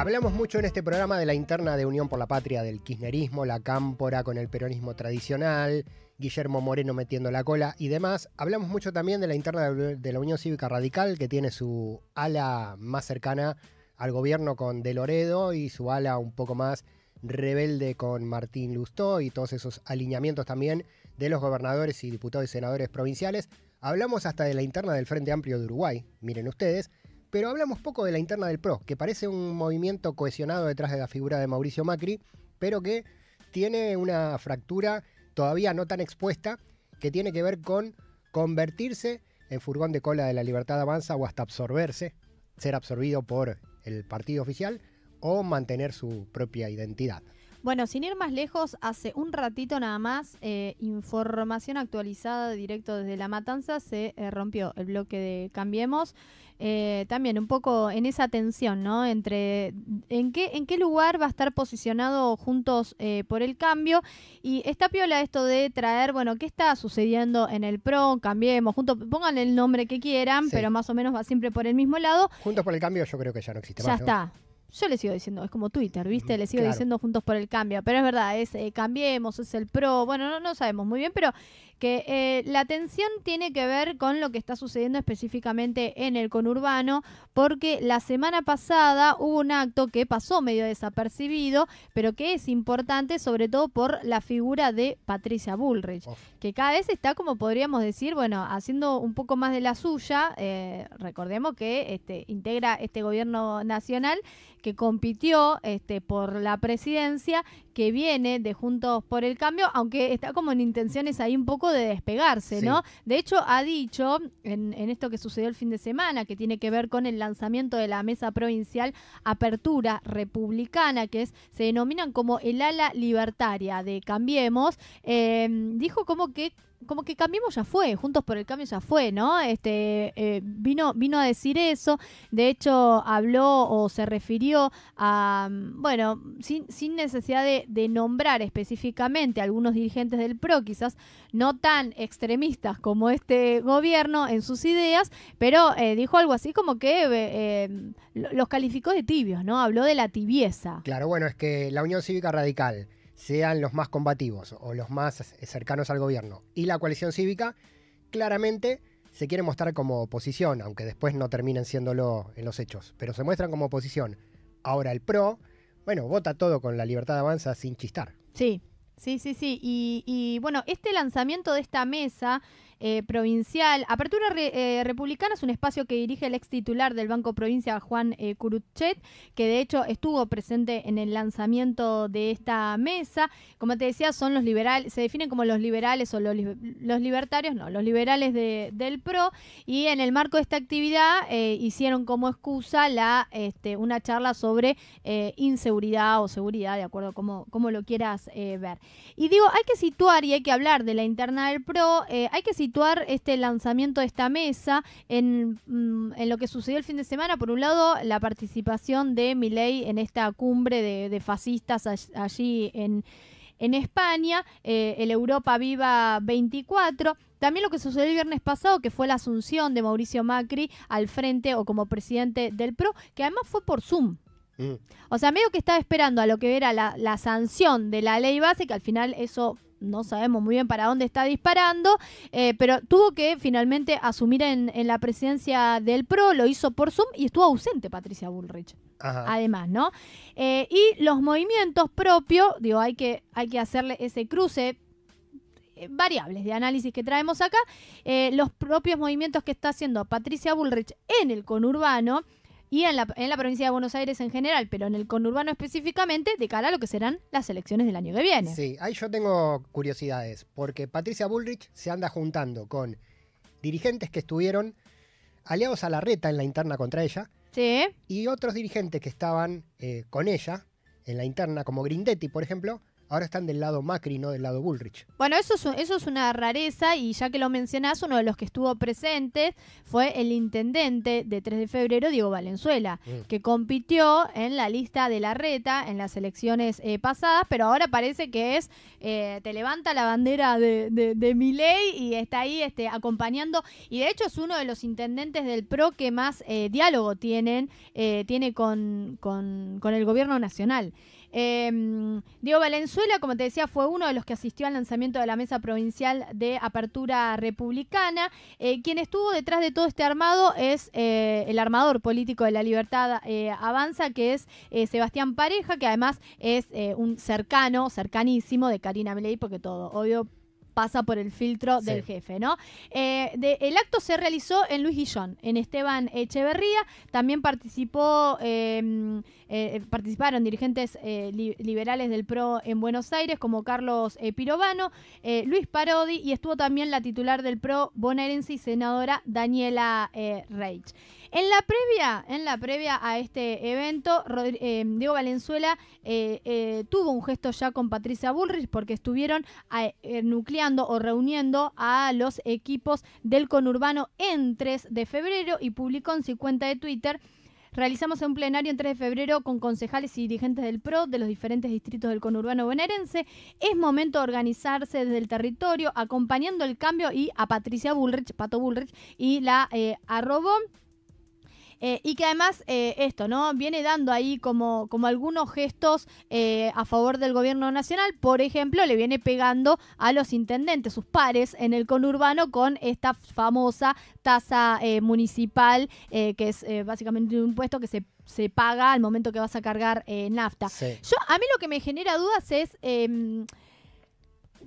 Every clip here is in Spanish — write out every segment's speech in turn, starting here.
Hablamos mucho en este programa de la interna de Unión por la Patria, del kirchnerismo, la cámpora con el peronismo tradicional, Guillermo Moreno metiendo la cola y demás. Hablamos mucho también de la interna de la Unión Cívica Radical, que tiene su ala más cercana al gobierno con De Loredo y su ala un poco más rebelde con Martín Lustó y todos esos alineamientos también de los gobernadores y diputados y senadores provinciales. Hablamos hasta de la interna del Frente Amplio de Uruguay, miren ustedes, pero hablamos poco de la interna del PRO, que parece un movimiento cohesionado detrás de la figura de Mauricio Macri, pero que tiene una fractura todavía no tan expuesta, que tiene que ver con convertirse en furgón de cola de la libertad avanza o hasta absorberse, ser absorbido por el partido oficial o mantener su propia identidad. Bueno, sin ir más lejos, hace un ratito nada más, eh, información actualizada directo desde La Matanza, se eh, rompió el bloque de Cambiemos. Eh, también un poco en esa tensión, ¿no? Entre en qué, en qué lugar va a estar posicionado Juntos por el Cambio. Y está piola esto de traer, bueno, qué está sucediendo en el PRO, Cambiemos, Juntos, pongan el nombre que quieran, pero más o menos va siempre por el mismo lado. Juntos por el Cambio yo creo que ya no existe ya más. está yo le sigo diciendo, es como Twitter, ¿viste? Mm, le sigo diciendo juntos por el cambio, pero es verdad, es eh, cambiemos, es el pro, bueno, no, no sabemos muy bien, pero que eh, la tensión tiene que ver con lo que está sucediendo específicamente en el conurbano, porque la semana pasada hubo un acto que pasó medio desapercibido, pero que es importante sobre todo por la figura de Patricia Bullrich, que cada vez está como podríamos decir, bueno, haciendo un poco más de la suya, eh, recordemos que este, integra este gobierno nacional que compitió este, por la presidencia que viene de Juntos por el Cambio, aunque está como en intenciones ahí un poco de despegarse, ¿no? De hecho, ha dicho en, esto que sucedió el fin de semana, que tiene que ver con el lanzamiento de la mesa provincial Apertura Republicana, que es, se denominan como el ala libertaria de Cambiemos, eh, dijo como que como que cambiemos ya fue, juntos por el cambio ya fue, ¿no? Este eh, vino vino a decir eso, de hecho habló o se refirió a mm, bueno, sin, sin necesidad de, nombrar específicamente a algunos dirigentes del PRO, quizás no tan extremistas como este gobierno en sus ideas, pero eh, dijo algo así como que eh, em, los calificó de tibios, ¿no? Habló de la tibieza. Claro, bueno, es que la Unión Cívica Radical sean los más combativos o los más cercanos al gobierno. Y la coalición cívica claramente se quiere mostrar como oposición, aunque después no terminen siéndolo en los hechos, pero se muestran como oposición. Ahora el PRO, bueno, vota todo con la libertad de avanza sin chistar. Sí, sí, sí, sí. Y, y bueno, este lanzamiento de esta mesa eh, provincial. Apertura eh, Republicana es un espacio que dirige el ex titular del Banco Provincia, Juan eh, Curuchet, que de hecho estuvo presente en el lanzamiento de esta mesa. Como te decía, son los liberales, se definen como los liberales o los, libertarios, no, los liberales del PRO. Y en el marco de esta actividad hicieron como excusa la este, una charla sobre inseguridad o seguridad, de acuerdo como, como lo quieras ver. Y digo, hay que situar y hay que hablar de la interna del PRO, hay que situar situar este lanzamiento de esta mesa en, mm, en, lo que sucedió el fin de semana. Por un lado, la participación de Milei en esta cumbre de, fascistas allí en, España, eh, el Europa Viva 24. También lo que sucedió el viernes pasado, que fue la asunción de Mauricio Macri al frente o como presidente del PRO, que además fue por Zoom. Mm. O sea, medio que estaba esperando a lo que era la, la sanción de la ley base, que al final eso no sabemos muy bien para dónde está disparando, eh, pero tuvo que finalmente asumir en, la presidencia del PRO, lo hizo por Zoom y estuvo ausente Patricia Bullrich. Además, ¿no? Eh, y los movimientos propios, digo, hay que, hay que hacerle ese cruce eh, variables de análisis que traemos acá, los propios movimientos que está haciendo Patricia Bullrich en el conurbano y en la, provincia de Buenos Aires en general, pero en el conurbano específicamente, de cara a lo que serán las elecciones del año que viene. Sí, ahí yo tengo curiosidades, porque Patricia Bullrich se anda juntando con dirigentes que estuvieron aliados a la reta en la interna contra ella. Sí. Y otros dirigentes que estaban eh, con ella en la interna, como Grindetti, por ejemplo, Ahora están del lado Macri, no del lado Bullrich. Bueno, eso es, eso es una rareza y ya que lo mencionás, uno de los que estuvo presente fue el intendente de 3 de febrero, Diego Valenzuela, mm. que compitió en la lista de la reta en las elecciones eh, pasadas, pero ahora parece que es, eh, te levanta la bandera de, de, de y está ahí este, acompañando. Y de hecho es uno de los intendentes del PRO que más eh, diálogo tienen, tiene con, con el gobierno nacional. Em, Diego Valenzuela, como te decía, fue uno de los que asistió al lanzamiento de la Mesa Provincial de Apertura Republicana. Eh, quien estuvo detrás de todo este armado es eh, el armador político de la libertad eh, avanza, que es Sebastián Pareja, que además es un cercano, cercanísimo de Karina Meley, porque todo, obvio, pasa por el filtro del jefe, ¿no? Eh, el acto se realizó en Luis Guillón, en Esteban Echeverría. También participó, eh, eh, participaron dirigentes liberales del PRO en Buenos Aires, como Carlos Pirovano, Luis Parodi, y estuvo también la titular del PRO bonaerense y senadora Daniela Reich. En la previa, en la previa a este evento, eh, Diego Valenzuela eh, eh, tuvo un gesto ya con Patricia Bullrich porque estuvieron nucleando o reuniendo a los equipos del conurbano en 3 de febrero y publicó en su cuenta de Twitter. Realizamos un plenario en 3 de febrero con concejales y dirigentes del PRO de los diferentes distritos del conurbano bonaerense. Es momento de organizarse desde el territorio, acompañando el cambio y a Patricia Bullrich, Pato Bullrich, y la arrobó eh, y que además eh, esto, ¿no? Viene dando ahí como, como algunos gestos eh, a favor del gobierno nacional. Por ejemplo, le viene pegando a los intendentes, sus pares en el conurbano con esta famosa tasa municipal, que es básicamente un impuesto que se se paga al momento que vas a cargar nafta. Yo, a mí lo que me genera dudas es em,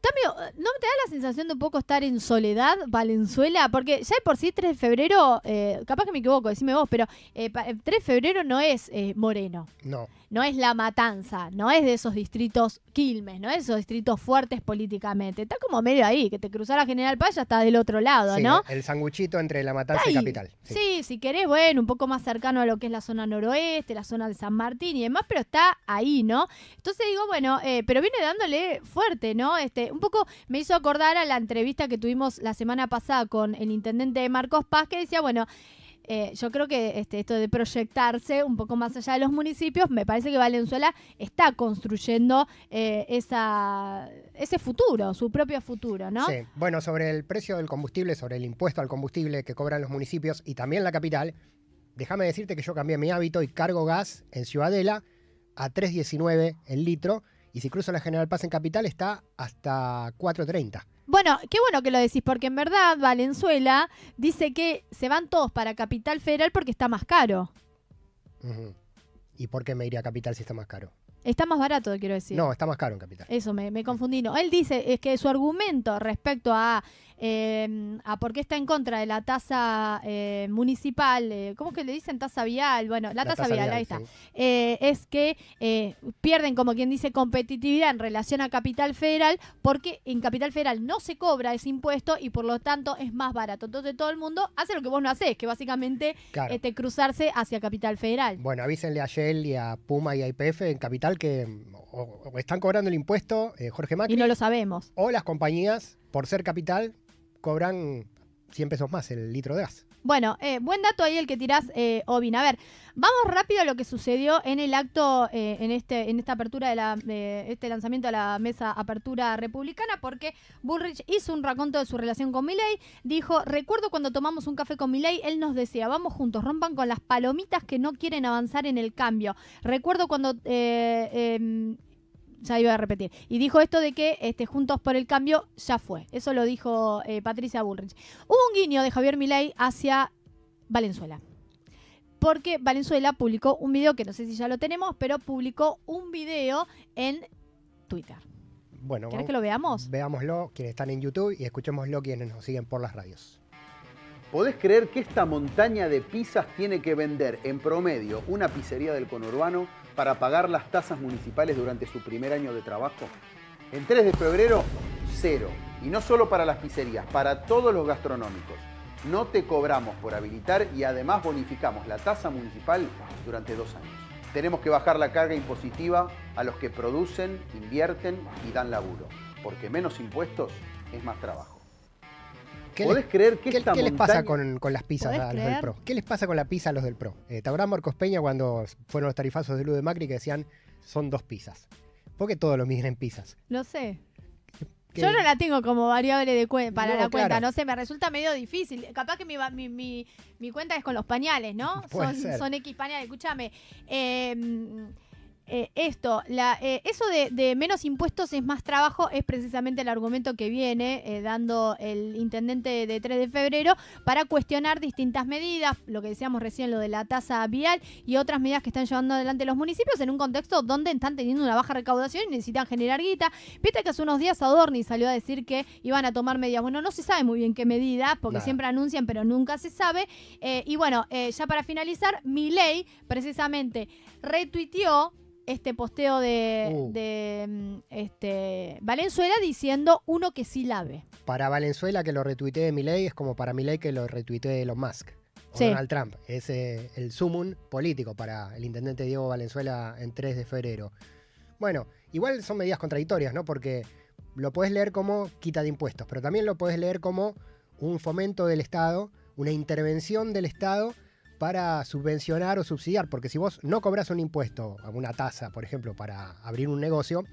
también, ¿no te da la sensación de un poco estar en soledad, Valenzuela? Porque ya por sí 3 de febrero, eh, capaz que me equivoco, decime vos, pero 3 eh, eh, de febrero no es Moreno. No. No es La Matanza, no es de esos distritos Quilmes, no es de esos distritos fuertes políticamente. Está como medio ahí, que te cruzara General Paz ya está del otro lado, sí, ¿no? El sanguchito entre La Matanza y Capital. Sí. sí. si querés, bueno, un poco más cercano a lo que es la zona noroeste, la zona de San Martín y demás, pero está ahí, ¿no? Entonces digo, bueno, pero viene dándole fuerte, ¿no? Este un poco me hizo acordar a la entrevista que tuvimos la semana pasada con el intendente Marcos Paz, que decía, bueno, eh, yo creo que este, esto de proyectarse un poco más allá de los municipios, me parece que Valenzuela está construyendo eh, esa, ese futuro, su propio futuro, ¿no? Sí, bueno, sobre el precio del combustible, sobre el impuesto al combustible que cobran los municipios y también la capital, déjame decirte que yo cambié mi hábito y cargo gas en Ciudadela a 3.19 el litro y si cruzo la General Paz en Capital está hasta 4.30. Bueno, qué bueno que lo decís, porque en verdad Valenzuela dice que se van todos para Capital Federal porque está más caro. ¿Y por qué me iría a Capital si está más caro? Está más barato, quiero decir. No, está más caro en Capital. Eso, me, me confundí. él dice es que su argumento respecto a Em, a ah, por qué está en contra de la tasa eh, municipal, eh, ¿cómo es que le dicen tasa vial? Bueno, la, tasa, vial, ahí está. Eh, es que pierden, como quien dice, competitividad en relación a Capital Federal, porque en Capital Federal no se cobra ese impuesto y por lo tanto es más barato. Entonces todo el mundo hace lo que vos no haces, que básicamente este, cruzarse hacia Capital Federal. Bueno, avísenle a Shell y a Puma y a IPF en Capital que están cobrando el impuesto, Jorge Macri. Y no lo sabemos. O las compañías, por ser capital, cobran 100 pesos más el litro de gas. Bueno, eh, buen dato ahí el que tirás, eh, Ovin. A ver, vamos rápido a lo que sucedió en el acto, eh, en este, en esta apertura de, la, este lanzamiento a la mesa Apertura Republicana, porque Bullrich hizo un raconto de su relación con Milley. Dijo: Recuerdo cuando tomamos un café con Milley, él nos decía, vamos juntos, rompan con las palomitas que no quieren avanzar en el cambio. Recuerdo cuando eh, em, ya iba a repetir. Y dijo esto de que este, Juntos por el Cambio ya fue. Eso lo dijo eh, Patricia Bullrich. Hubo un guiño de Javier Milei hacia Valenzuela. Porque Valenzuela publicó un video, que no sé si ya lo tenemos, pero publicó un video en Twitter. Bueno, ¿Querés que lo veamos? Veámoslo quienes están en YouTube y escuchémoslo quienes nos siguen por las radios. ¿Podés creer que esta montaña de pizzas tiene que vender en promedio una pizzería del conurbano para pagar las tasas municipales durante su primer año de trabajo? En 3 de febrero, cero. Y no solo para las pizzerías, para todos los gastronómicos. No te cobramos por habilitar y además bonificamos la tasa municipal durante dos años. Tenemos que bajar la carga impositiva a los que producen, invierten y dan laburo, porque menos impuestos es más trabajo. ¿Qué creer ¿qué, les pasa con, las pizzas a ah, los del PRO? ¿Qué les pasa con la pizza a los del PRO? Eh, ¿Te Marcos Peña cuando fueron los tarifazos de Ludo de Macri que decían son dos pizzas? ¿Por qué todos lo miden en pizzas? Lo sé. Yo no la tengo como variable para la cuenta, no sé, me resulta medio difícil. Capaz que mi, mi, mi, cuenta es con los pañales, ¿no? son, son X pañales. Escúchame. Eh, eh, esto, la, eh, eso de, menos impuestos es más trabajo es precisamente el argumento que viene eh, dando el intendente de 3 de febrero para cuestionar distintas medidas, lo que decíamos recién, lo de la tasa vial y otras medidas que están llevando adelante los municipios en un contexto donde están teniendo una baja recaudación y necesitan generar guita. Viste que hace unos días Adorni salió a decir que iban a tomar medidas. Bueno, no se sabe muy bien qué medidas, porque siempre anuncian, pero nunca se sabe. y bueno, ya para finalizar, mi ley precisamente retuiteó este posteo de, uh. mm, este, Valenzuela diciendo uno que sí lave Para Valenzuela que lo retuitee ley, es como para ley que lo de Elon Musk. O Donald Trump. Es eh, el sumum político para el intendente Diego Valenzuela en 3 de febrero. Bueno, igual son medidas contradictorias, ¿no? Porque lo puedes leer como quita de impuestos, pero también lo puedes leer como un fomento del Estado, una intervención del Estado para subvencionar o subsidiar, porque si vos no cobras un impuesto, alguna tasa, por ejemplo, para abrir un negocio,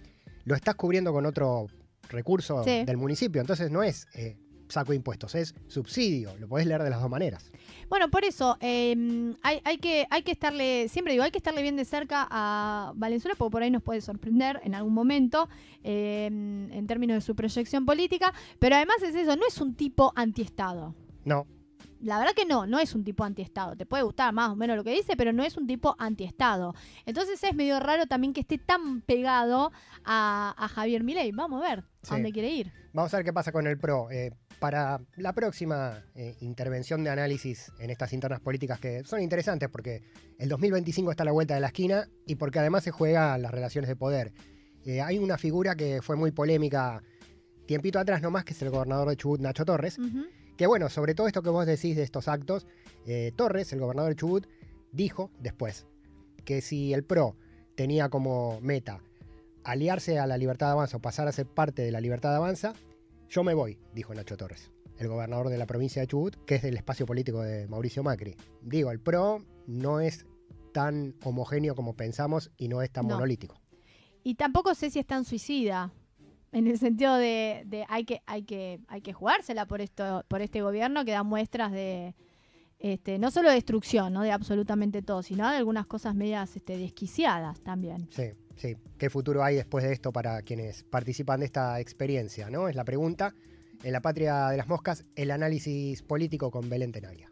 lo estás cubriendo con otro recurso del municipio, entonces no es eh, saco de impuestos, es subsidio, lo podés leer de las dos maneras. Bueno, por eso em, hay, que, hay que estarle, siempre digo, hay que estarle bien de cerca a Valenzuela, porque por ahí nos puede sorprender en algún momento em, en términos de su proyección política, pero además es eso, no es un tipo antiestado. No, la verdad que no, no es un tipo antiestado. Te puede gustar más o menos lo que dice, pero no es un tipo antiestado. Entonces es medio raro también que esté tan pegado a, Javier Milei. Vamos a ver a dónde quiere ir. Vamos a ver qué pasa con el PRO. Eh, para la próxima eh, intervención de análisis en estas internas políticas que son interesantes porque el 2025 está a la vuelta de la esquina y porque además se juega las relaciones de poder. Eh, hay una figura que fue muy polémica tiempito atrás nomás, que es el gobernador de Chubut, Nacho Torres. Que bueno, sobre todo esto que vos decís de estos actos, eh, Torres, el gobernador de Chubut, dijo después que si el PRO tenía como meta aliarse a la libertad de avanza o pasar a ser parte de la libertad de avanza, yo me voy, dijo Nacho Torres, el gobernador de la provincia de Chubut, que es del espacio político de Mauricio Macri. Digo, el PRO no es tan homogéneo como pensamos y no es tan monolítico. Y tampoco sé si es tan suicida, en el sentido de, hay que hay que hay que jugársela por esto por este gobierno que da muestras de este, no solo destrucción, ¿no? De absolutamente todo, sino de algunas cosas medias este, desquiciadas también. Sí, sí. ¿Qué futuro hay después de esto para quienes participan de esta experiencia, no? Es la pregunta. En la patria de las moscas, el análisis político con Belén Tenaglia.